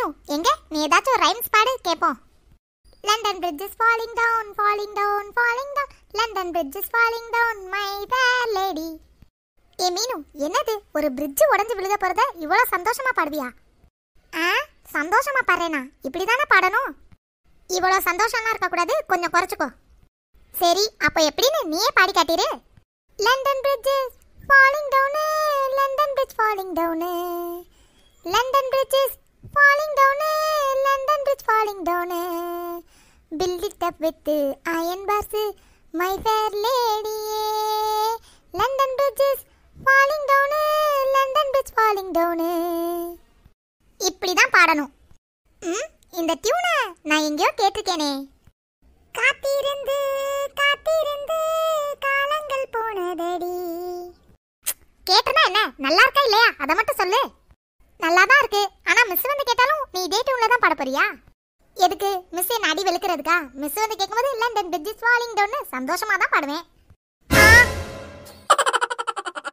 மீனு எங்க நீ ஏதாச்சும் ரைம்ஸ் பாடு கேட்போம் London bridge falling down falling down falling down London bridge falling down my fair lady ஏ மீனு என்னது ஒரு பிரிட்ஜ் உடஞ்சு விழுத போறத இவ்வளோ சந்தோஷமா பாடுவியா ஆ சந்தோஷமா பாடுறேனா இப்படி தானே பாடணும் இவ்வளோ இருக்க கூடாது கொஞ்சம் குறைச்சிக்கோ சரி அப்போ எப்படின்னு நீயே பாடி காட்டிடு London bridge falling down London bridge falling down London bridge falling down London bridge falling down build it up with iron bars my fair லேடியே London bridge is falling down London bridge falling down இப்படி தான் பாடணும் ம் இந்த டியூனை நான் எங்கேயோ கேட்டிருக்கேனே காத்திருந்து காத்திருந்து காலங்கள் போனதடி கேட்டனா என்ன நல்லா இருக்கா இல்லையா அதை மட்டும் சொல்லு நல்லா தான் இருக்கு போறியா எதுக்கு மிஸ் என்ன அடி வெளுக்கிறதுக்கா மிஸ் வந்து கேட்கும்போது இல்லை இந்த பிரிட்ஜ் ஃபாலிங் டவுன்னு சந்தோஷமா தான் பாடுவேன்